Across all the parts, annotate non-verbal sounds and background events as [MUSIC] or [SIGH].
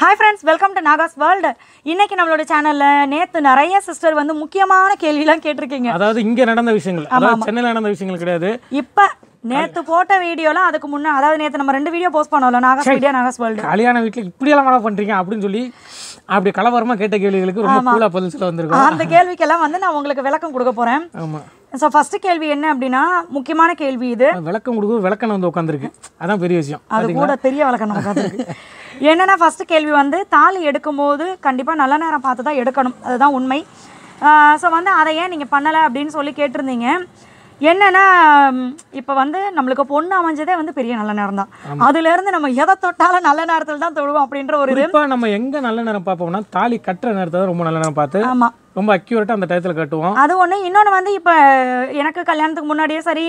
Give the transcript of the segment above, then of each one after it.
hi friends welcome to Naga's world இன்னைக்கு நம்மளோட சேனல்ல நேத்து நிறைய சிஸ்டர் வந்து முக்கியமான கேள்விலாம் கேட்டிருக்கீங்க அதாவது இங்க நடந்த விஷயங்கள் அதாவது சென்னையில் நடந்த விஷயங்கள் கிடையாது இப்ப நேத்து போட்ட வீடியோலாம் அதுக்கு முன்னே அதாவது நேத்து நம்ம ரெண்டு வீடியோ போஸ்ட் பண்ணோம்ல நாகாஸ் வீடியோ நாகாஸ் வேர்ல்டு கல்யாண வீட்டில் இப்படி எல்லாம் மழை பண்றீங்க அப்படின்னு சொல்லி அப்படி கலவரமா கேட்ட கேள்விகளுக்கு ரொம்ப கூலா பதில் சொல்ல வந்திருக்கோம் அந்த கேள்விக்கெல்லாம் வந்து நான் உங்களுக்கு விளக்கம் கொடுக்க போறேன் ஆமா ஸோ ஃபர்ஸ்ட் கேள்வி என்ன அப்படின்னா முக்கியமான கேள்வி இது விளக்கம் கொடுக்க விளக்கணம் வந்து உட்காந்துருக்கு அதான் பெரிய விஷயம் அது கூட பெரிய விளக்கணம் உட்காந்துருக்கு என்னென்னா ஃபஸ்ட்டு கேள்வி வந்து தாலி எடுக்கும்போது கண்டிப்பாக நல்ல நேரம் பார்த்து தான் எடுக்கணும் அதுதான் உண்மை ஸோ வந்து அதை ஏன் நீங்கள் பண்ணலை அப்படின்னு சொல்லி கேட்டிருந்தீங்க என்னென்னா இப்போ வந்து நம்மளுக்கு பொண்ணு அமைஞ்சதே வந்து பெரிய நல்ல நேரம் தான் அதுலேருந்து நம்ம எதை தொட்டாலும் நல்ல நேரத்தில் தான் தொழுவோம் அப்படின்ற ஒரு இப்போ நம்ம எங்கே நல்ல நேரம் பார்ப்போம்னா தாலி கட்டுற நேரத்தை ரொம்ப நல்ல நேரம் பார்த்து ஆமாம் ரொம்ப அக்யூரேட்டாக அந்த டயத்தில் கட்டுவோம் அது ஒன்று இன்னொன்று வந்து இப்போ எனக்கு கல்யாணத்துக்கு முன்னாடியே சரி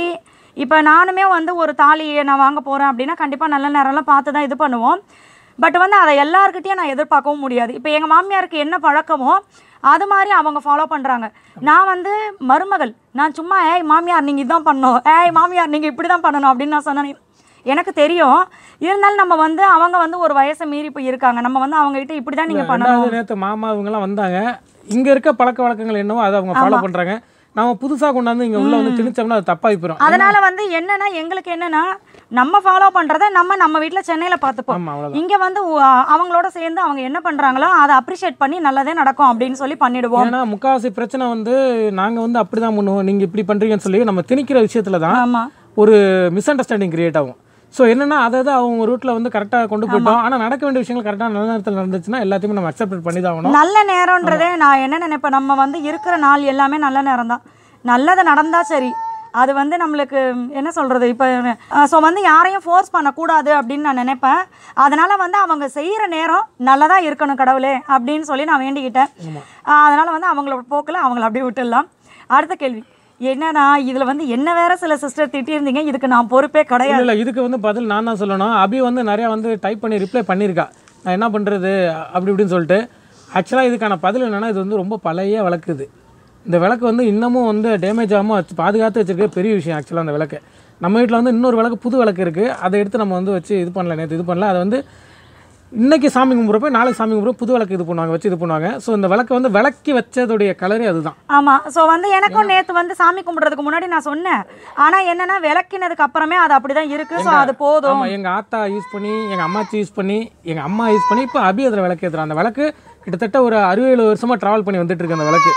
இப்போ நானுமே வந்து ஒரு தாலியை நான் வாங்க போகிறேன் அப்படின்னா கண்டிப்பாக நல்ல நேரம்லாம் பார்த்து தான் இது பண்ணுவோம் பட் வந்து அதை எல்லாருக்கிட்டையும் நான் எதிர்பார்க்கவும் முடியாது இப்போ எங்கள் மாமியாருக்கு என்ன பழக்கமோ அது மாதிரி அவங்க ஃபாலோ பண்ணுறாங்க நான் வந்து மருமகள் நான் சும்மா ஏய் மாமியார் நீங்கள் இதுதான் பண்ணணும் ஏய் மாமியார் நீங்கள் இப்படி தான் பண்ணணும் அப்படின்னு நான் சொன்னேன் எனக்கு தெரியும் இருந்தாலும் நம்ம வந்து அவங்க வந்து ஒரு வயசை மீறி போய் இருக்காங்க நம்ம வந்து அவங்ககிட்ட இப்படி தான் நீங்கள் பண்ணணும் நேற்று மாமா இவங்கெல்லாம் வந்தாங்க இங்கே இருக்க பழக்க வழக்கங்கள் என்னவோ அதை அவங்க ஃபாலோ பண்ணுறாங்க நம்ம புதுசாக கொண்டாந்து இங்கே உள்ள வந்து திணிச்சோம்னா அது தப்பாக போயிடும் அதனால் வந்து என்னென்னா எங்களுக்கு என்னென்னா நம்ம ஃபாலோ பண்றத நம்ம நம்ம வீட்டில் சென்னையில் பார்த்துப்போம் இங்கே வந்து அவங்களோட சேர்ந்து அவங்க என்ன பண்ணுறாங்களோ அதை அப்ரிஷியேட் பண்ணி நல்லதே நடக்கும் அப்படின்னு சொல்லி பண்ணிடுவோம் ஏன்னா முக்காவாசி பிரச்சனை வந்து நாங்கள் வந்து அப்படிதான் பண்ணுவோம் நீங்கள் இப்படி பண்ணுறீங்கன்னு சொல்லி நம்ம திணிக்கிற விஷயத்தில் தான் ஒரு மிஸ் அண்டர்ஸ்டாண்டிங் கிரியேட் ஆகும் ஸோ என்னன்னா அதை தான் அவங்க ரூட்டில் வந்து கரெக்டாக கொண்டு போயிட்டோம் ஆனால் நடக்க வேண்டிய விஷயங்கள் கரெக்டாக நல்ல நேரத்தில் நடந்துச்சுன்னா எல்லாத்தையும் நம்ம அக்செப்ட் பண்ணி தான் ஆகணும் நல்ல நேரம்ன்றதே நான் என்ன நினைப்பேன் நம்ம வந்து இருக்கிற நாள் எல்லாமே நல்ல நேரம் தான் நல்லது நடந்தால் சரி அது வந்து நம்மளுக்கு என்ன சொல்கிறது இப்போ ஸோ வந்து யாரையும் ஃபோர்ஸ் பண்ணக்கூடாது அப்படின்னு நான் நினைப்பேன் அதனால் வந்து அவங்க செய்கிற நேரம் நல்லதாக இருக்கணும் கடவுளே அப்படின்னு சொல்லி நான் வேண்டிக்கிட்டேன் அதனால் வந்து அவங்களோட போக்கில் அவங்கள அப்படியே விட்டுடலாம் அடுத்த கேள்வி என்னன்னா இதில் வந்து என்ன வேற சில சிஸ்டர் திட்டியிருந்தீங்க இதுக்கு நான் பொறுப்பே கிடையாது இல்லை இதுக்கு வந்து பதில் நான் தான் சொல்லணும் அபி வந்து நிறையா வந்து டைப் பண்ணி ரிப்ளை பண்ணியிருக்கா நான் என்ன பண்ணுறது அப்படி இப்படின்னு சொல்லிட்டு ஆக்சுவலாக இதுக்கான பதில் என்னென்னா இது வந்து ரொம்ப பழைய வழக்குது இந்த விளக்கு வந்து இன்னமும் வந்து டேமேஜ் ஆகாமல் வச்சு பாதுகாத்து வச்சுருக்க பெரிய விஷயம் ஆக்சுவலாக அந்த விளக்கு நம்ம வீட்டில் வந்து இன்னொரு விளக்கு புது விளக்கு இருக்குது அதை எடுத்து நம்ம வந்து வச்சு இது பண்ணல நேற்று இது பண்ணல அதை வந்து இன்றைக்கி சாமி கும்பிட்றப்ப நாளைக்கு சாமி கும்பிட்றப்ப புது விளக்கு இது பண்ணுவாங்க வச்சு இது பண்ணுவாங்க ஸோ இந்த விளக்கு வந்து விளக்கி வச்சதுடைய கலரே அதுதான் ஆமாம் ஸோ வந்து எனக்கும் நேற்று வந்து சாமி கும்பிட்றதுக்கு முன்னாடி நான் சொன்னேன் ஆனால் என்னென்னா விளக்கினதுக்கு அப்புறமே அது அப்படி தான் இருக்குது ஸோ அது போதும் எங்கள் ஆத்தா யூஸ் பண்ணி எங்கள் அம்மாச்சி யூஸ் பண்ணி எங்கள் அம்மா யூஸ் பண்ணி இப்போ அபி அதில் விளக்கு ஏற்றுறோம் அந்த விளக்கு கிட்டத்தட்ட ஒரு அறுபது வருஷமாக ட்ராவல் பண்ணி வந்துட்டு இருக்கு அந்த விளக்கு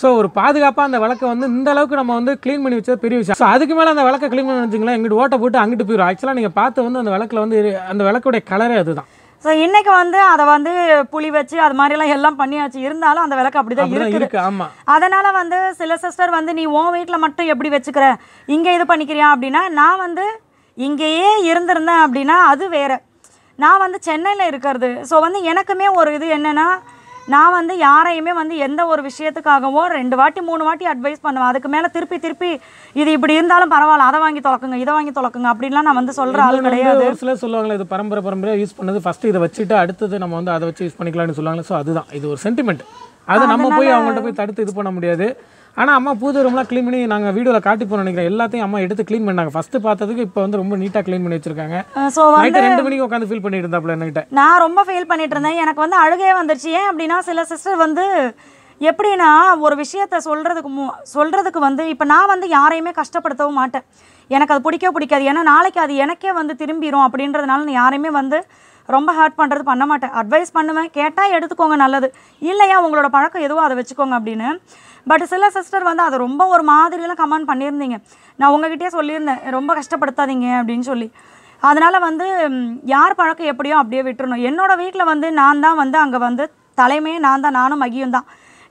ஸோ ஒரு பாதுகாப்பாக அந்த விளக்கை வந்து இந்த அளவுக்கு நம்ம வந்து க்ளீன் பண்ணி வச்சது பெரிய விஷயம் ஸோ அதுக்கு மேலே அந்த விளக்கை க்ளீன் பண்ணி வச்சிங்களேன் எங்கிட்ட ஓட்டை போட்டு அங்கிட்டு போயிடும் ஆக்சுவலாக நீங்கள் பார்த்து வந்து அந்த விளக்கில் வந்து அந்த விளக்குடைய கலரே அதுதான் ஸோ இன்றைக்கி வந்து அதை வந்து புளி வச்சு அது மாதிரிலாம் எல்லாம் பண்ணியாச்சு இருந்தாலும் அந்த விளக்கு அப்படிதான் இருக்கு ஆமாம் அதனால் வந்து சில சிஸ்டர் வந்து நீ உன் வீட்டில் மட்டும் எப்படி வச்சுக்கிற இங்கே இது பண்ணிக்கிறியா அப்படின்னா நான் வந்து இங்கேயே இருந்திருந்தேன் அப்படின்னா அது வேற நான் வந்து சென்னையில் இருக்கிறது ஸோ வந்து எனக்குமே ஒரு இது என்னென்னா நான் வந்து யாரையுமே வந்து எந்த ஒரு விஷயத்துக்காகவோ ரெண்டு வாட்டி மூணு வாட்டி அட்வைஸ் பண்ணுவேன் அதுக்கு மேலே திருப்பி திருப்பி இது இப்படி இருந்தாலும் பரவாயில்ல அதை வாங்கி தொலக்குங்க இதை வாங்கி தொலக்குங்க அப்படின்லாம் நான் வந்து சொல்கிற ஆள் கிடையாது ஒரு சில சொல்லுவாங்களே இது பரம்பரை பரம்பரையாக யூஸ் பண்ணது ஃபஸ்ட்டு இதை வச்சுட்டு அடுத்தது நம்ம வந்து அதை வச்சு யூஸ் பண்ணிக்கலாம்னு சொல்லுவாங்க ஸோ அதுதான் இது ஒரு சென்டிமெண்ட் அதை நம்ம போய் அவங்கள்ட்ட போய் தடுத்து இது பண்ண முடியாது ஆனால் அம்மா பூஜை ரூம்லாம் க்ளீன் பண்ணி நாங்கள் வீடியோவில் காட்டி போகிறோம் நினைக்கிறேன் எல்லாத்தையும் அம்மா எடுத்து க்ளீன் பண்ணாங்க ஃபஸ்ட்டு பார்த்ததுக்கு இப்போ வந்து ரொம்ப நீட்டாக க்ளீன் பண்ணி வச்சிருக்காங்க ஸோ வந்து ரெண்டு மணிக்கு உட்காந்து ஃபீல் பண்ணிட்டு இருந்தாப்புல என்கிட்ட நான் ரொம்ப ஃபீல் பண்ணிட்டு இருந்தேன் எனக்கு வந்து அழுகே வந்துருச்சு ஏன் அப்படின்னா சில சிஸ்டர் வந்து எப்படின்னா ஒரு விஷயத்த சொல்கிறதுக்கு மு சொல்கிறதுக்கு வந்து இப்போ நான் வந்து யாரையுமே கஷ்டப்படுத்தவும் மாட்டேன் எனக்கு அது பிடிக்கவே பிடிக்காது ஏன்னா நாளைக்கு அது எனக்கே வந்து திரும்பிடும் அப்படின்றதுனால நான் யாரையுமே வந்து ரொம்ப ஹர்ட் பண்ணுறது பண்ண மாட்டேன் அட்வைஸ் பண்ணுவேன் கேட்டால் எடுத்துக்கோங்க நல்லது இல்லையா உங்களோட பழக்கம் எதுவோ அதை வச்சுக்கோங்க அப்படின்னு பட் சில சிஸ்டர் வந்து அதை ரொம்ப ஒரு மாதிரியெல்லாம் கமெண்ட் பண்ணியிருந்தீங்க நான் உங்ககிட்டயே சொல்லியிருந்தேன் ரொம்ப கஷ்டப்படுத்தாதீங்க அப்படின்னு சொல்லி அதனால் வந்து யார் பழக்கம் எப்படியோ அப்படியே விட்டுறணும் என்னோடய வீட்டில் வந்து நான் தான் வந்து அங்கே வந்து தலைமையே நான் தான் நானும் மகியும் தான்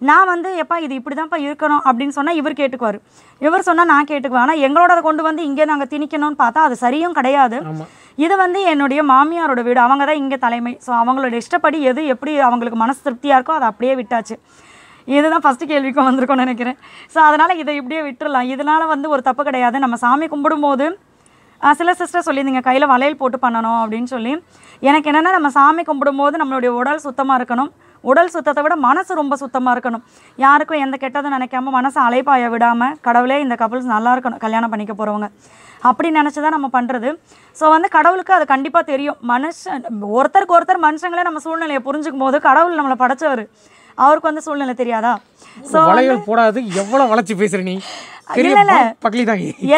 நான் வந்து எப்பா இது இப்படி தான்ப்பா இருக்கணும் அப்படின்னு சொன்னால் இவர் கேட்டுக்குவார் இவர் சொன்னால் நான் கேட்டுக்குவேன் ஆனால் எங்களோட கொண்டு வந்து இங்கே நாங்கள் திணிக்கணும்னு பார்த்தா அது சரியும் கிடையாது இது வந்து என்னுடைய மாமியாரோட வீடு அவங்க தான் இங்கே தலைமை ஸோ அவங்களோட இஷ்டப்படி எது எப்படி அவங்களுக்கு மனசு திருப்தியாக இருக்கோ அதை அப்படியே விட்டாச்சு இதுதான் ஃபஸ்ட்டு கேள்விக்கும் வந்திருக்கோம்னு நினைக்கிறேன் ஸோ அதனால் இதை இப்படியே விட்டுடலாம் இதனால் வந்து ஒரு தப்பு கிடையாது நம்ம சாமி கும்பிடும்போது சில சிஸ்டர் சொல்லியிருந்தீங்க கையில் வளையல் போட்டு பண்ணணும் அப்படின்னு சொல்லி எனக்கு என்னென்னா நம்ம சாமி கும்பிடும்போது நம்மளுடைய உடல் சுத்தமாக இருக்கணும் உடல் சுத்தத்தை விட மனசு ரொம்ப சுத்தமாக இருக்கணும் யாருக்கும் எந்த கெட்டதும் நினைக்காம மனசை அலைப்பாய விடாமல் கடவுளே இந்த கப்புள்ஸ் நல்லா இருக்கணும் கல்யாணம் பண்ணிக்க போகிறவங்க அப்படி நினச்சி தான் நம்ம பண்ணுறது ஸோ வந்து கடவுளுக்கு அது கண்டிப்பாக தெரியும் மனுஷன் ஒருத்தருக்கு ஒருத்தர் மனுஷங்களே நம்ம சூழ்நிலையை புரிஞ்சுக்கும் போது கடவுள் நம்மளை படைச்சவர் அவருக்கு வந்து சூழ்நிலை தெரியாதா வளையல் போடாது எவ்வளவு வளைச்சு பேசுற நீ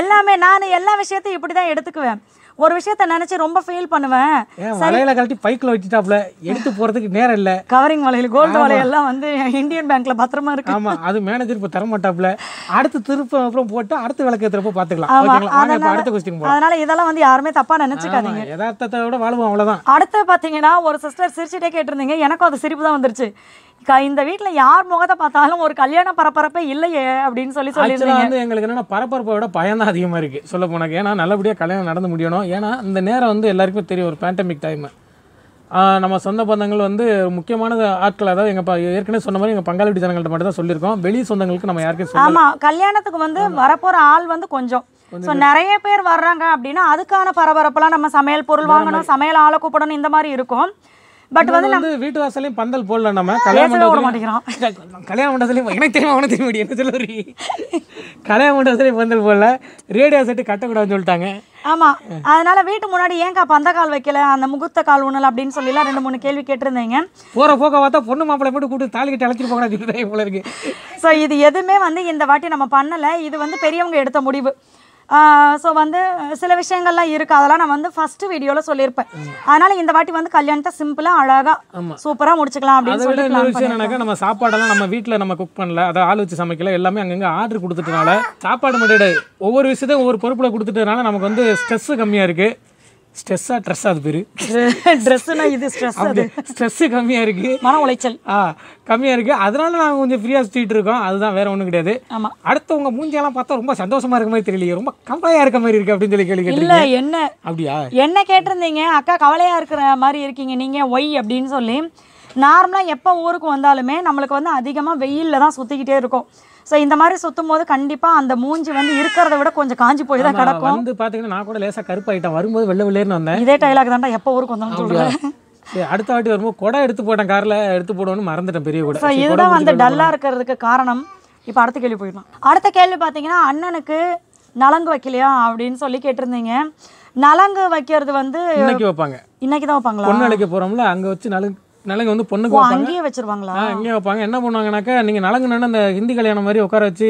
எல்லாமே நான் எல்லா விஷயத்தையும் இப்படிதான் எடுத்துக்குவேன் ஒரு விஷயத்த நினைச்சு ரொம்ப ஃபீல் பண்ணுவேன் வலையில கழட்டி பைக்ல வச்சுட்டாப்ல எடுத்து போறதுக்கு நேரம் இல்ல கவரிங் வலையில கோல்டு வலையெல்லாம் வந்து இந்தியன் பேங்க்ல பத்திரமா இருக்கு ஆமா அது மேனேஜர் இப்ப தர மாட்டாப்ல அடுத்து திருப்ப அப்புறம் போட்டு அடுத்த விளக்கு ஏத்துறப்ப பாத்துக்கலாம் அடுத்த கொஸ்டின் அதனால இதெல்லாம் வந்து யாருமே தப்பா நினைச்சுக்காதீங்க யதார்த்தத்தை விட வாழ்வோம் அவ்வளவுதான் அடுத்து பாத்தீங்கன்னா ஒரு சிஸ்டர் சிரிச்சுட்டே கேட்டிருந்தீங்க எனக்கும் அது சிரிப்பு தான் வந்துருச்சு இந்த வீட்டில் யார் முகத்தை பார்த்தாலும் ஒரு கல்யாண பரபரப்பே இல்லையே அப்படின்னு சொல்லி சொல்லி வந்து எங்களுக்கு என்னன்னா பரபரப்பை விட பயம் தான் அதிகமாக இருக்கு சொல்ல போனாக்க ஏன்னா நல்லபடியாக கல்யாணம் நடந்து முடியணும் ஏன்னா இந்த நேரம் வந்து எல்லாருக்குமே தெரியும் ஒரு பேண்டமிக் டைமு நம்ம சொந்த பந்தங்கள் வந்து முக்கியமான ஆட்கள் அதாவது எங்க ஏற்கனவே சொன்ன மாதிரி எங்க பங்காளி ஜனங்கள்ட்ட மட்டும் தான் சொல்லியிருக்கோம் வெளி சொந்தங்களுக்கு நம்ம யாருக்கும் ஆமா கல்யாணத்துக்கு வந்து வரப்போற ஆள் வந்து கொஞ்சம் ஸோ நிறைய பேர் வர்றாங்க அப்படின்னா அதுக்கான பரபரப்பெல்லாம் நம்ம சமையல் பொருள் வாங்கணும் சமையல் ஆளை கூப்பிடணும் இந்த மாதிரி இருக்கும் பட் வந்து நம்ம வீட்டு வாசலையும் பந்தல் போடல நம்ம கல்யாணம் விட மாட்டேங்கிறோம் [LAUGHS] கல்யாண மண்டபத்துலையும் எனக்கு தெரியும் அவனுக்கு தெரியும் முடியும் என்ன சொல்லுறீ கல்யாண மண்டபத்துலையும் பந்தல் போடல ரேடியோ செட்டு கட்டக்கூடாதுன்னு சொல்லிட்டாங்க ஆமா அதனால வீட்டு முன்னாடி ஏங்கா பந்த கால் வைக்கல அந்த முகூர்த்த கால் ஊனல் அப்படின்னு சொல்லிலாம் ரெண்டு மூணு கேள்வி கேட்டிருந்தீங்க போகிற போக்க பார்த்தா பொண்ணு மாப்பிள்ளை போட்டு கூட்டு தாலி கிட்ட அழைச்சிட்டு போகணும் போல இருக்கு ஸோ இது எதுவுமே வந்து இந்த வாட்டி நம்ம பண்ணலை இது வந்து பெரியவங்க எடுத்த முடிவு ஸோ வந்து சில விஷயங்கள்லாம் இருக்குது அதெல்லாம் நான் வந்து ஃபஸ்ட்டு வீடியோவில் சொல்லியிருப்பேன் அதனால் இந்த வாட்டி வந்து கல்யாணத்தை சிம்பிளாக அழகாக சூப்பராக முடிச்சுக்கலாம் அப்படின்னு சொல்லி நம்ம சாப்பாடெல்லாம் நம்ம வீட்டில் நம்ம குக் பண்ணல அதை ஆள் வச்சு சமைக்கல எல்லாமே அங்கங்கே ஆர்டர் கொடுத்துட்டனால சாப்பாடு மட்டும் ஒவ்வொரு விஷயத்தையும் ஒவ்வொரு பொறுப்பில் கொடுத்துட்டதுனால நமக்கு வந்து ஸ்ட்ரெஸ்ஸு கம்மியாக இருக்குது ஸ்ட்ரெஸ்ஸா ட்ரெஸ்ஸா அது பேர் [LAUGHS] ட்ரெஸ்ஸுனா இது ஸ்ட்ரெஸ் அது ஸ்ட்ரெஸ்ஸு கம்மியாக இருக்குது மன உளைச்சல் ஆ கம்மியாக இருக்குது அதனால நாங்கள் கொஞ்சம் ஃப்ரீயாக சுற்றிட்டு இருக்கோம் அதுதான் வேற ஒன்றும் கிடையாது ஆமாம் அடுத்தவங்க மூஞ்சியெல்லாம் பார்த்தா ரொம்ப சந்தோஷமா இருக்க மாதிரி தெரியலையே ரொம்ப கவலையாக இருக்க மாதிரி இருக்குது அப்படின்னு சொல்லி கேள்வி இல்லை என்ன அப்படியா என்ன கேட்டிருந்தீங்க அக்கா கவலையாக இருக்கிற மாதிரி இருக்கீங்க நீங்கள் ஒய் அப்படின்னு சொல்லி நார்மலாக எப்போ ஊருக்கு வந்தாலுமே நம்மளுக்கு வந்து அதிகமாக வெயிலில் தான் சுற்றிக்கிட்டே இருக்கும் ஸோ இந்த மாதிரி சுற்றும் போது கண்டிப்பாக அந்த மூஞ்சி வந்து இருக்கிறத விட கொஞ்சம் காஞ்சி போய் தான் கிடக்கும் வந்து பார்த்தீங்கன்னா நான் கூட லேசாக கருப்பாயிட்டேன் வரும்போது வெள்ள வெளியேன்னு வந்தேன் இதே டைலாக் தான்டா எப்போ ஊருக்கு வந்தாலும் சொல்லுவேன் அடுத்த வாட்டி வரும்போது கொடை எடுத்து போட்டேன் காரில் எடுத்து போடுவோன்னு மறந்துட்டேன் பெரிய கூட இதுதான் வந்து டல்லாக இருக்கிறதுக்கு காரணம் இப்போ அடுத்த கேள்வி போயிடலாம் அடுத்த கேள்வி பார்த்தீங்கன்னா அண்ணனுக்கு நலங்கு வைக்கலையா அப்படின்னு சொல்லி கேட்டிருந்தீங்க நலங்கு வைக்கிறது வந்து இன்னைக்கு வைப்பாங்க இன்னைக்கு தான் வைப்பாங்களா பொண்ணு அழைக்க போகிறோம்ல அங்கே வச்சு நலங்கு நலங்கு வந்து பொண்ணுக்கு அங்கேயே வச்சிருவாங்களா அங்கேயே வைப்பாங்க என்ன பண்ணுவாங்கனாக்கா நீங்கள் நலங்குனா அந்த ஹிந்தி கல்யாணம் மாதிரி உட்கார வச்சு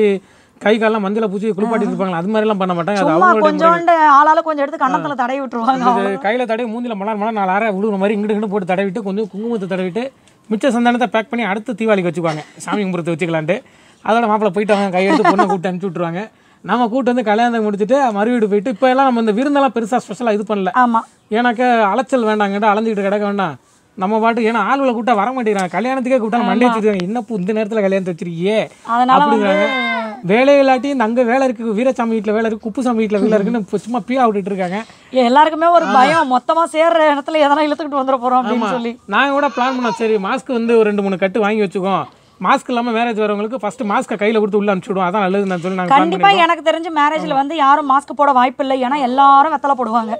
கை காலெல்லாம் மஞ்சள பூச்சி குளிப்பாட்டி இருப்பாங்க அது மாதிரிலாம் பண்ண மாட்டாங்க அது அவங்க கொஞ்சம் ஆளால கொஞ்சம் எடுத்து கண்ணத்தில் தடவி விட்டுருவாங்க கையில் தடவி மூந்தில் மலர் மலர் நாலு அரை விழுகிற மாதிரி இங்கிட்டு இங்கிட்டு போட்டு தடவிட்டு கொஞ்சம் குங்குமத்தை தடவிட்டு மிச்ச சந்தானத்தை பேக் பண்ணி அடுத்து தீபாவளிக்கு வச்சுக்குவாங்க சாமி கும்புறத்தை வச்சுக்கலான்ட்டு அதோட போயிட்டு வாங்க கையெழுத்து பொண்ணை கூப்பிட்டு அனுப்பிச்சி விட்ருவாங்க நம்ம கூட்டு வந்து கல்யாணத்தை முடிச்சுட்டு மறுவீடு போயிட்டு இப்போ எல்லாம் நம்ம இந்த விருந்தெல்லாம் பெருசாக ஸ்பெஷலாக இது பண்ணல ஆமாம் ஏன்னாக்கா அலைச்சல் வேண்டாங்கட்டு அலைஞ்சிக்கிட்டு கிடக்க வேண்டாம் நம்ம பாட்டு ஏன்னா ஆளுகளை கூட்டா வர மாட்டேங்கிறாங்க கல்யாணத்துக்கே கூப்பிட்டா மண்டே வச்சிருக்காங்க என்னப்பு இந்த நேரத்தில் கல்யாணத்தை வச்சிருக்கியே அப்படிங்கிறாங்க வேலை இல்லாட்டியும் அங்கே வேலை இருக்கு வீரசாமி வீட்டில் வேலை இருக்கு குப்புசாமி வீட்டில் வேலை இருக்குன்னு சும்மா பீ விட்டுட்டு இருக்காங்க எல்லாருக்குமே ஒரு பயம் மொத்தமாக சேர்ற இடத்துல எதனா இழுத்துக்கிட்டு வந்துட போகிறோம் அப்படின்னு சொல்லி நாங்கள் கூட பிளான் பண்ணோம் சரி மாஸ்க் வந்து ஒரு ரெண்டு மூணு கட்டு வாங்கி வச்சுக்கோம் மாஸ்க் இல்லாமல் மேரேஜ் வரவங்களுக்கு ஃபர்ஸ்ட் மாஸ்க்கை கையில கொடுத்து உள்ள அனுப்பிச்சுடுவோம் அதான் நல்லது நான் சொல்லுங்க கண்டிப்பாக எனக்கு தெரிஞ்சு மேரேஜ்ல வந்து யாரும் மாஸ்க் போட வாய்ப்பு இல்லை ஏன்னா எல்லாரும் வெத்தலை போடுவாங்க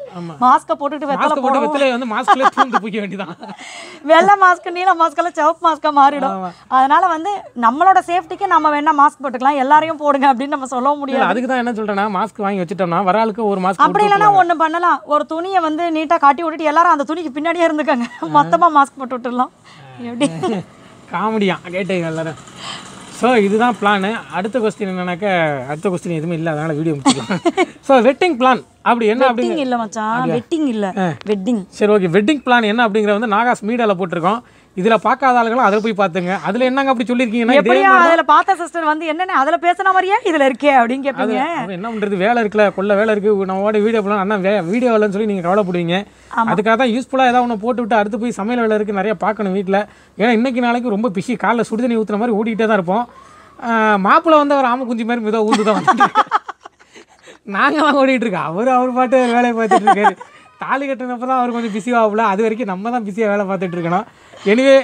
மாஸ்க்கை போட்டுட்டு வெத்தலை போட்டு வெத்தலை வந்து மாஸ்க்ல தூந்து பிடிக்க வேண்டியதான் [LAUGHS] வெள்ளை மாஸ்க் நீல மாஸ்க்கெல்லாம் சிவப்பு மாஸ்க்காக மாறிடும் அதனால வந்து நம்மளோட சேஃப்டிக்கு நம்ம வேணா மாஸ்க் போட்டுக்கலாம் எல்லாரையும் போடுங்க அப்படின்னு நம்ம சொல்ல முடியாது அதுக்கு தான் என்ன சொல்றேன்னா மாஸ்க் வாங்கி வச்சுட்டோம்னா வர ஆளுக்கு ஒரு மாஸ்க் அப்படி இல்லைன்னா ஒண்ணு பண்ணலாம் ஒரு துணியை வந்து நீட்டா காட்டி விட்டுட்டு எல்லாரும் அந்த துணிக்கு பின்னாடியே இருந்துக்காங்க மொத்தமா மாஸ்க் போட்டு விட்டுடலாம் எப்படி காமெடியா கேட்டேங்க எல்லோரும் ஸோ இதுதான் பிளான் அடுத்த கொஸ்டின் என்னன்னாக்க அடுத்த கொஸ்டின் எதுவுமே இல்லை அதனால் வீடியோ முடிச்சுக்கலாம் ஸோ வெட்டிங் பிளான் அப்படி என்ன அப்படிங்க இல்லை மச்சான் வெட்டிங் இல்லை வெட்டிங் சரி ஓகே வெட்டிங் பிளான் என்ன அப்படிங்கிற வந்து நாகாஸ் மீடியாவில் போட்டிருக்கோம் இதுல பார்க்காத ஆளுகளும் அதுல போய் பார்த்துங்க அதுல என்னங்க அப்படி சொல்லியிருக்கீங்கன்னா எப்படியா அதில் பார்த்த சிஸ்டர் வந்து என்னன்னு அதில் பேசின மாதிரியே இதில் இருக்கே அப்படின்னு கேட்பீங்க என்ன பண்ணுறது வேலை இருக்குல்ல கொள்ள வேலை இருக்கு நம்மளோட வீடியோ போலாம் அண்ணா வே வீடியோ இல்லைன்னு சொல்லி நீங்க கவலைப்படுவீங்க அதுக்காக தான் யூஸ்ஃபுல்லாக ஏதாவது ஒன்று போட்டு விட்டு அடுத்து போய் சமையல் வேலை இருக்கு நிறைய பார்க்கணும் வீட்டில் ஏன்னா இன்னைக்கு நாளைக்கு ரொம்ப பிசி காலைல சுடுதண்ணி ஊத்துற மாதிரி ஓடிக்கிட்டே தான் இருப்போம் மாப்பிள்ளை வந்து அவர் ஆம குஞ்சு மாதிரி ஏதோ ஊந்துதான் தான் நாங்களாம் ஓடிட்டு இருக்கோம் அவரு அவர் பாட்டு வேலையை பார்த்துட்டு இருக்காரு தாலி கட்டினப்போ தான் அவர் கொஞ்சம் பிஸி ஆகல அது வரைக்கும் நம்ம தான் பிஸியாக வேலை பார்த்துட்டு இருக்கணும் எனவே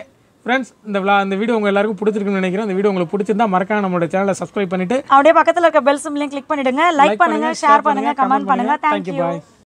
ஃப்ரெண்ட்ஸ் இந்த விழா இந்த வீடியோ உங்கள் எல்லாருக்கும் பிடிச்சிருக்குன்னு நினைக்கிறேன் இந்த வீடியோ உங்களுக்கு பிடிச்சிருந்தா மறக்காம நம்மளோட சேனலை சப்ஸ்கிரைப் பண்ணிட்டு அப்படியே பக்கத்தில் இருக்க பெல் சிம்லையும் கிளிக் பண்ணிடுங்க லைக் பண்ணுங்க ஷேர் பண்ணுங்க கமெண்ட் பண்ணுங்க தேங்க்யூ பாய்